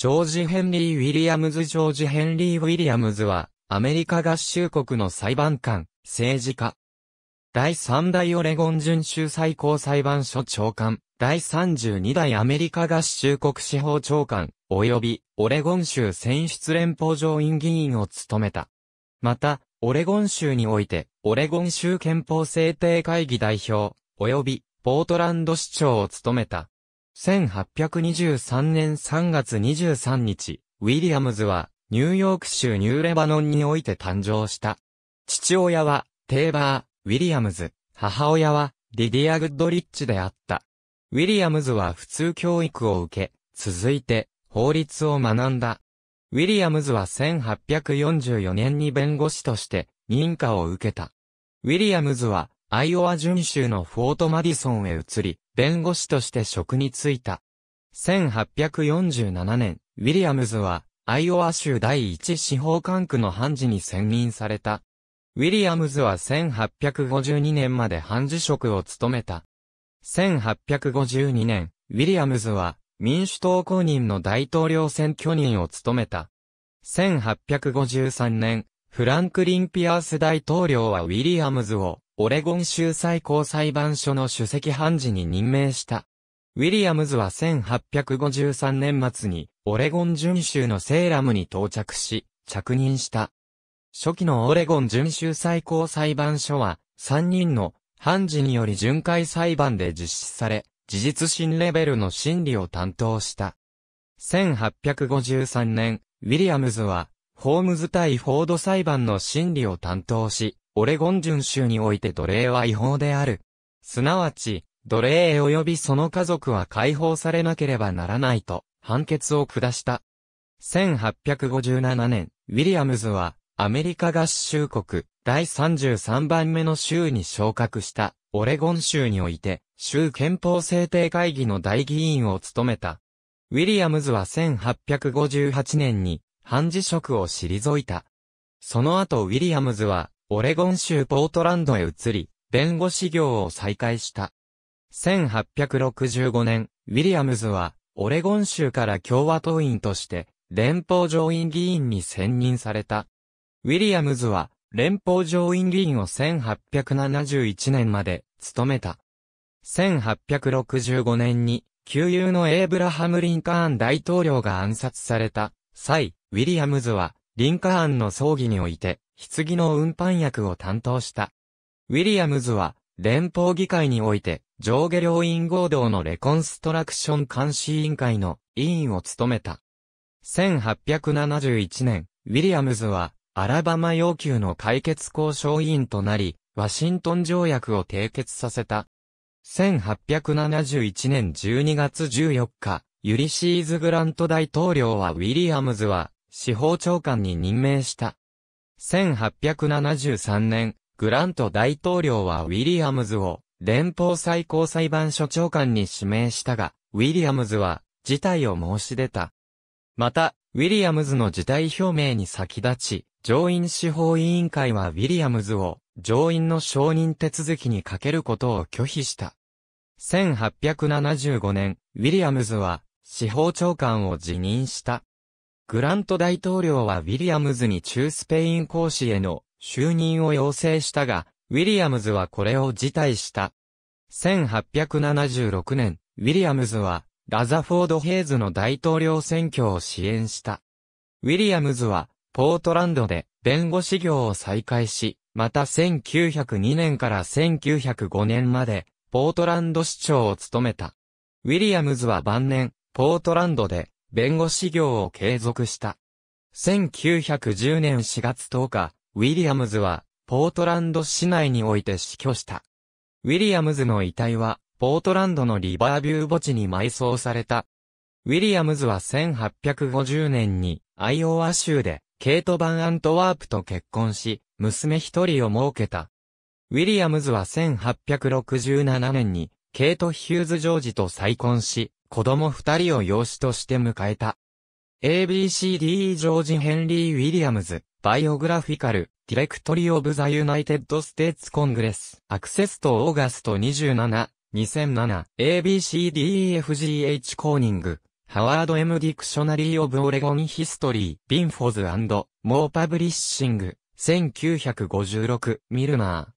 ジョージ・ヘンリー・ウィリアムズ・ジョージ・ヘンリー・ウィリアムズは、アメリカ合衆国の裁判官、政治家。第3代オレゴン準州最高裁判所長官、第32代アメリカ合衆国司法長官、及び、オレゴン州選出連邦上院議員を務めた。また、オレゴン州において、オレゴン州憲法制定会議代表、及び、ポートランド市長を務めた。1823年3月23日、ウィリアムズは、ニューヨーク州ニューレバノンにおいて誕生した。父親は、テーバー、ウィリアムズ、母親は、リディア・グッドリッチであった。ウィリアムズは普通教育を受け、続いて、法律を学んだ。ウィリアムズは1844年に弁護士として、認可を受けた。ウィリアムズは、アイオワ準州のフォート・マディソンへ移り、弁護士として職に就いた。1847年、ウィリアムズは、アイオワ州第一司法管区の判事に選任された。ウィリアムズは1852年まで判事職を務めた。1852年、ウィリアムズは、民主党公認の大統領選挙人を務めた。1853年、フランクリン・ピアース大統領はウィリアムズをオレゴン州最高裁判所の首席判事に任命した。ウィリアムズは1853年末に、オレゴン準州のセーラムに到着し、着任した。初期のオレゴン準州最高裁判所は、3人の判事により巡回裁判で実施され、事実審レベルの審理を担当した。1853年、ウィリアムズは、ホームズ対フォード裁判の審理を担当し、オレゴン巡州において奴隷は違法である。すなわち、奴隷及びその家族は解放されなければならないと、判決を下した。1857年、ウィリアムズは、アメリカ合衆国、第33番目の州に昇格した、オレゴン州において、州憲法制定会議の大議員を務めた。ウィリアムズは1858年に、判事職を退いた。その後ウィリアムズは、オレゴン州ポートランドへ移り、弁護士業を再開した。1865年、ウィリアムズは、オレゴン州から共和党員として、連邦上院議員に選任された。ウィリアムズは、連邦上院議員を1871年まで、務めた。1865年に、旧友のエイブラハム・リンカーン大統領が暗殺された際、ウィリアムズは、リンカーンの葬儀において、棺の運搬役を担当した。ウィリアムズは、連邦議会において、上下両院合同のレコンストラクション監視委員会の委員を務めた。1871年、ウィリアムズは、アラバマ要求の解決交渉委員となり、ワシントン条約を締結させた。1871年12月14日、ユリシーズ・グラント大統領はウィリアムズは、司法長官に任命した。1873年、グラント大統領はウィリアムズを連邦最高裁判所長官に指名したが、ウィリアムズは辞退を申し出た。また、ウィリアムズの辞退表明に先立ち、上院司法委員会はウィリアムズを上院の承認手続きにかけることを拒否した。1875年、ウィリアムズは司法長官を辞任した。グラント大統領はウィリアムズに中スペイン公使への就任を要請したが、ウィリアムズはこれを辞退した。1876年、ウィリアムズは、ラザフォード・ヘイズの大統領選挙を支援した。ウィリアムズは、ポートランドで弁護士業を再開し、また1902年から1905年まで、ポートランド市長を務めた。ウィリアムズは晩年、ポートランドで弁護士業を継続した。1910年4月10日、ウィリアムズは、ポートランド市内において死去した。ウィリアムズの遺体は、ポートランドのリバービュー墓地に埋葬された。ウィリアムズは1850年に、アイオワ州で、ケイト・バン・アントワープと結婚し、娘一人を設けた。ウィリアムズは1867年に、ケイト・ヒューズ・ジョージと再婚し、子供二人を養子として迎えた。ABCDE ジョージ・ヘンリー・ウィリアムズ、バイオグラフィカル、ディレクトリー・オブ・ザ・ユナイテッド・ステーツ・コングレス、アクセスト・オーガスト27、2007、ABCDEFGH コーニング、ハワード・エム・ディクショナリー・オブ・オレゴン・ヒストリー、ビンフォズモー・パブリッシング、1956、ミルナー。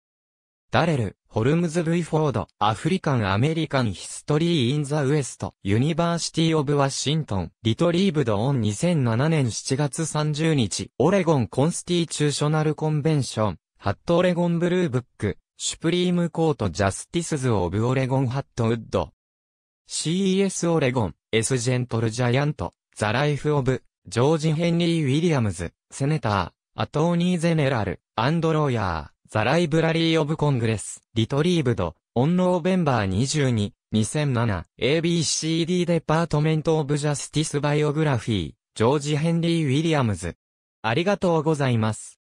ダレル、ホルムズ・ブイ・フォード、アフリカン・アメリカン・ヒストリー・イン・ザ・ウエスト、ユニバーシティ・オブ・ワシントン、リトリーブド・オン2007年7月30日、オレゴン・コンスティチューショナル・コンベンション、ハット・オレゴン・ブルー・ブック、シュプリーム・コート・ジャスティスズ・オブ・オレゴン・ハット・ウッド。CES オレゴン、エス・ジェントル・ジャイアント、ザ・ライフ・オブ、ジョージ・ヘンリー・ウィリアムズ、セネター、アトーニー・ゼネラル、アンド・ローヤー。ザ・ライブラリー・オブ・コングレス、リトリーブド、オン・ノーベンバー22、2007、ABCD デパートメント・オブ・ジャスティス・バイオグラフィー、ジョージ・ヘンリー・ウィリアムズ。ありがとうございます。